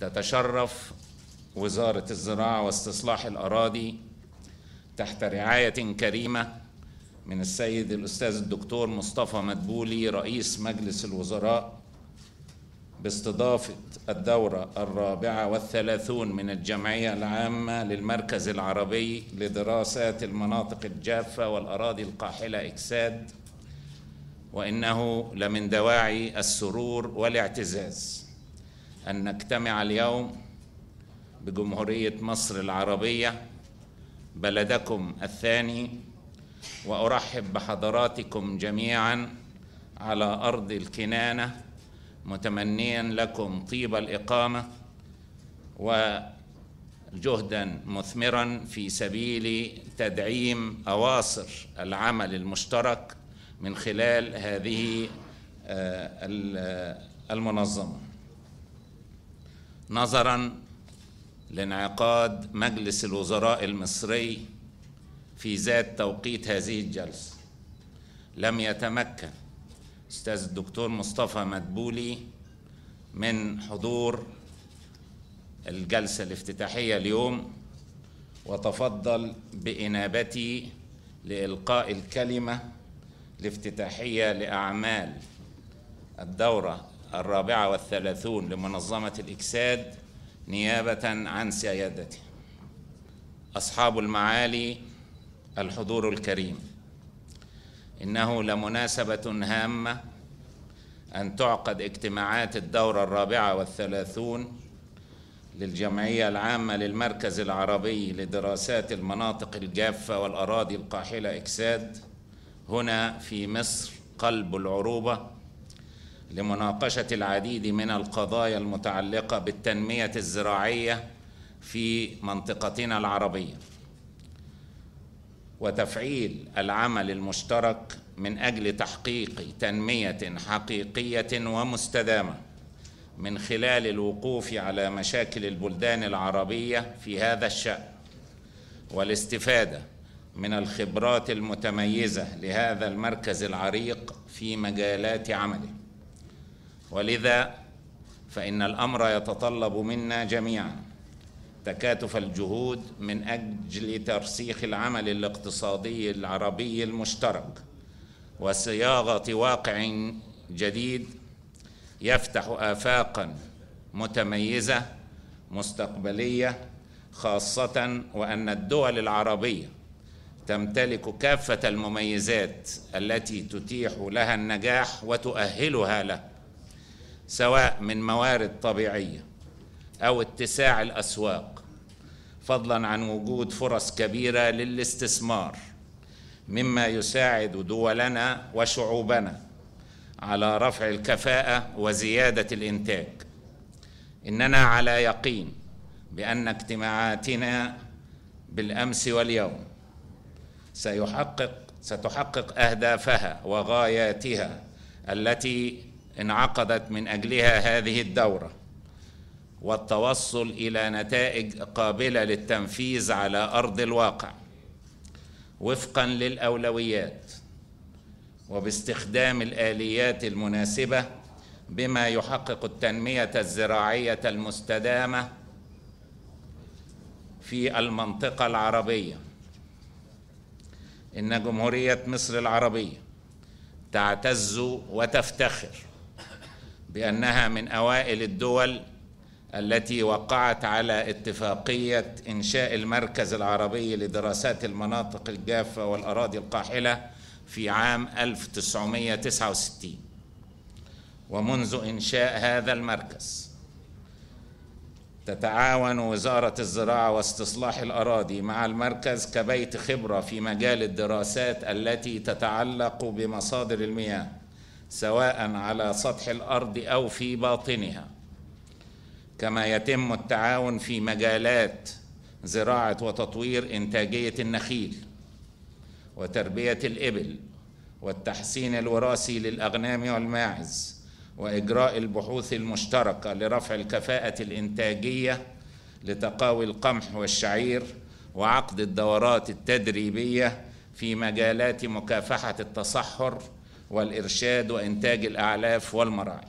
تتشرف وزارة الزراعة واستصلاح الأراضي تحت رعاية كريمة من السيد الأستاذ الدكتور مصطفى مدبولي رئيس مجلس الوزراء باستضافة الدورة الرابعة والثلاثون من الجمعية العامة للمركز العربي لدراسات المناطق الجافة والأراضي القاحلة إكساد وإنه لمن دواعي السرور والاعتزاز أن نجتمع اليوم بجمهورية مصر العربية بلدكم الثاني وأرحب بحضراتكم جميعا على أرض الكنانة متمنيا لكم طيب الإقامة وجهدا مثمرا في سبيل تدعيم أواصر العمل المشترك من خلال هذه آه، المنظمه نظرا لانعقاد مجلس الوزراء المصري في ذات توقيت هذه الجلسه لم يتمكن استاذ الدكتور مصطفى مدبولي من حضور الجلسه الافتتاحيه اليوم وتفضل بانابتي لالقاء الكلمه الافتتاحيه لاعمال الدوره الرابعة والثلاثون لمنظمة الإكساد نيابة عن سيادته أصحاب المعالي الحضور الكريم إنه لمناسبة هامة أن تعقد اجتماعات الدورة الرابعة والثلاثون للجمعية العامة للمركز العربي لدراسات المناطق الجافة والأراضي القاحلة إكساد هنا في مصر قلب العروبة لمناقشه العديد من القضايا المتعلقه بالتنميه الزراعيه في منطقتنا العربيه وتفعيل العمل المشترك من اجل تحقيق تنميه حقيقيه ومستدامه من خلال الوقوف على مشاكل البلدان العربيه في هذا الشان والاستفاده من الخبرات المتميزه لهذا المركز العريق في مجالات عمله ولذا فإن الأمر يتطلب منا جميعا تكاتف الجهود من أجل ترسيخ العمل الاقتصادي العربي المشترك وصياغة واقع جديد يفتح آفاقا متميزة مستقبلية خاصة وأن الدول العربية تمتلك كافة المميزات التي تتيح لها النجاح وتؤهلها له سواء من موارد طبيعيه او اتساع الاسواق فضلا عن وجود فرص كبيره للاستثمار مما يساعد دولنا وشعوبنا على رفع الكفاءه وزياده الانتاج اننا على يقين بان اجتماعاتنا بالامس واليوم سيحقق ستحقق اهدافها وغاياتها التي انعقدت من اجلها هذه الدوره والتوصل الى نتائج قابله للتنفيذ على ارض الواقع وفقا للاولويات وباستخدام الاليات المناسبه بما يحقق التنميه الزراعيه المستدامه في المنطقه العربيه ان جمهوريه مصر العربيه تعتز وتفتخر بانها من اوائل الدول التي وقعت على اتفاقيه انشاء المركز العربي لدراسات المناطق الجافه والاراضي القاحله في عام 1969 ومنذ انشاء هذا المركز تتعاون وزاره الزراعه واستصلاح الاراضي مع المركز كبيت خبره في مجال الدراسات التي تتعلق بمصادر المياه سواء على سطح الارض او في باطنها كما يتم التعاون في مجالات زراعه وتطوير انتاجيه النخيل وتربيه الابل والتحسين الوراثي للاغنام والماعز واجراء البحوث المشتركه لرفع الكفاءه الانتاجيه لتقاوي القمح والشعير وعقد الدورات التدريبيه في مجالات مكافحه التصحر والإرشاد وإنتاج الأعلاف والمراعي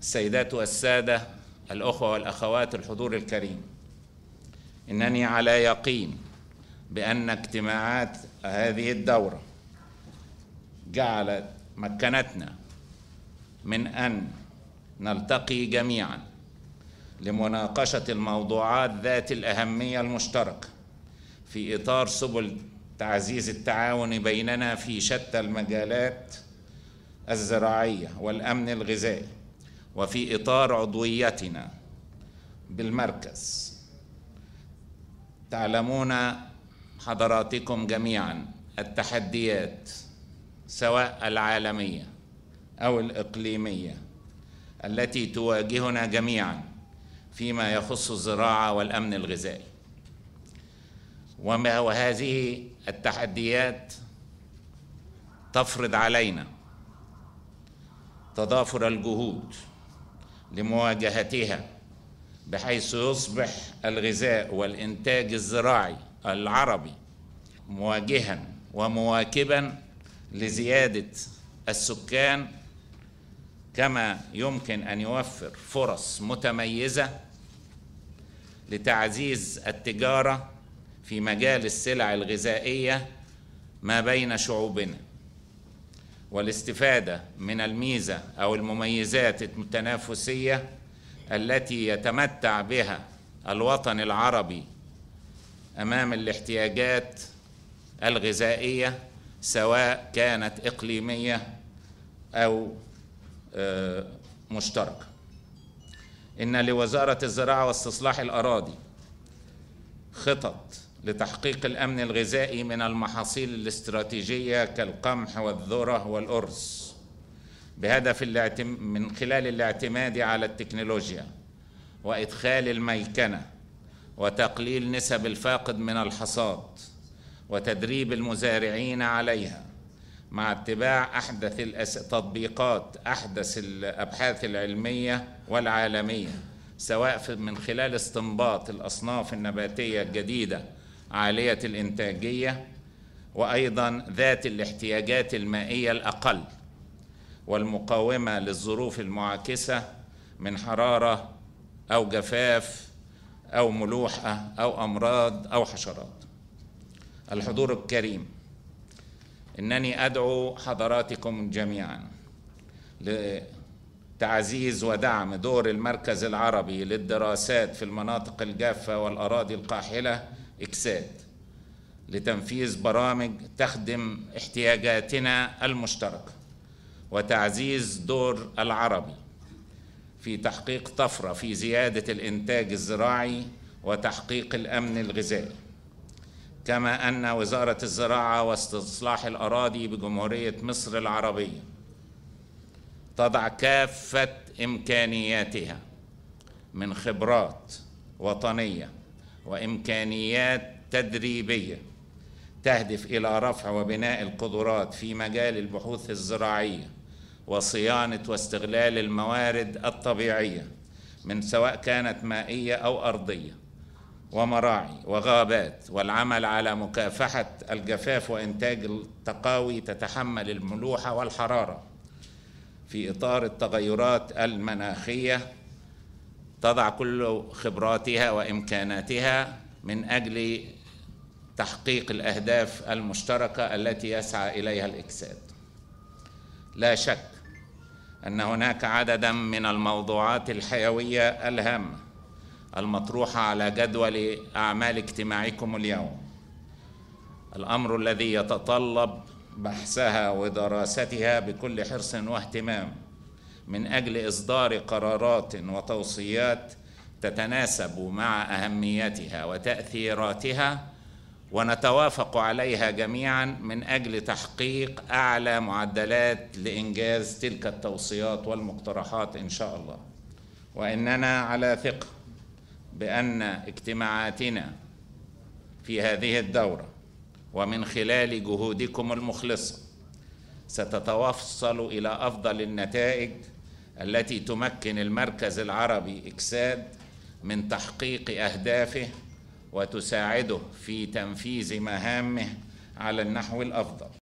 السيدات والسادة الأخوة والأخوات الحضور الكريم إنني على يقين بأن اجتماعات هذه الدورة جعلت مكنتنا من أن نلتقي جميعا لمناقشة الموضوعات ذات الأهمية المشتركة في إطار سبل تعزيز التعاون بيننا في شتى المجالات الزراعيه والامن الغذائي وفي اطار عضويتنا بالمركز تعلمون حضراتكم جميعا التحديات سواء العالميه او الاقليميه التي تواجهنا جميعا فيما يخص الزراعه والامن الغذائي وهذه التحديات تفرض علينا تضافر الجهود لمواجهتها بحيث يصبح الغذاء والإنتاج الزراعي العربي مواجها ومواكبا لزيادة السكان كما يمكن أن يوفر فرص متميزة لتعزيز التجارة في مجال السلع الغذائيه ما بين شعوبنا والاستفاده من الميزه او المميزات التنافسيه التي يتمتع بها الوطن العربي امام الاحتياجات الغذائيه سواء كانت اقليميه او آه، مشتركه ان لوزاره الزراعه واستصلاح الاراضي خطط لتحقيق الامن الغذائي من المحاصيل الاستراتيجيه كالقمح والذره والارز بهدف من خلال الاعتماد على التكنولوجيا وادخال الميكنه وتقليل نسب الفاقد من الحصاد وتدريب المزارعين عليها مع اتباع احدث تطبيقات احدث الابحاث العلميه والعالميه سواء من خلال استنباط الاصناف النباتيه الجديده عاليه الانتاجيه وايضا ذات الاحتياجات المائيه الاقل والمقاومه للظروف المعاكسه من حراره او جفاف او ملوحه او امراض او حشرات الحضور الكريم انني ادعو حضراتكم جميعا لتعزيز ودعم دور المركز العربي للدراسات في المناطق الجافه والاراضي القاحله إكساد لتنفيذ برامج تخدم احتياجاتنا المشتركة وتعزيز دور العربي في تحقيق طفرة في زيادة الإنتاج الزراعي وتحقيق الأمن الغذائي كما أن وزارة الزراعة واستصلاح الأراضي بجمهورية مصر العربية تضع كافة إمكانياتها من خبرات وطنيه وامكانيات تدريبيه تهدف الى رفع وبناء القدرات في مجال البحوث الزراعيه وصيانه واستغلال الموارد الطبيعيه من سواء كانت مائيه او ارضيه ومراعي وغابات والعمل على مكافحه الجفاف وانتاج التقاوي تتحمل الملوحه والحراره في اطار التغيرات المناخيه تضع كل خبراتها وامكاناتها من اجل تحقيق الاهداف المشتركه التي يسعى اليها الاكساد لا شك ان هناك عددا من الموضوعات الحيويه الهامه المطروحه على جدول اعمال اجتماعكم اليوم الامر الذي يتطلب بحثها ودراستها بكل حرص واهتمام من اجل اصدار قرارات وتوصيات تتناسب مع اهميتها وتاثيراتها ونتوافق عليها جميعا من اجل تحقيق اعلى معدلات لانجاز تلك التوصيات والمقترحات ان شاء الله واننا على ثقه بان اجتماعاتنا في هذه الدوره ومن خلال جهودكم المخلصه ستتوصل الى افضل النتائج التي تمكن المركز العربي اكساد من تحقيق اهدافه وتساعده في تنفيذ مهامه على النحو الافضل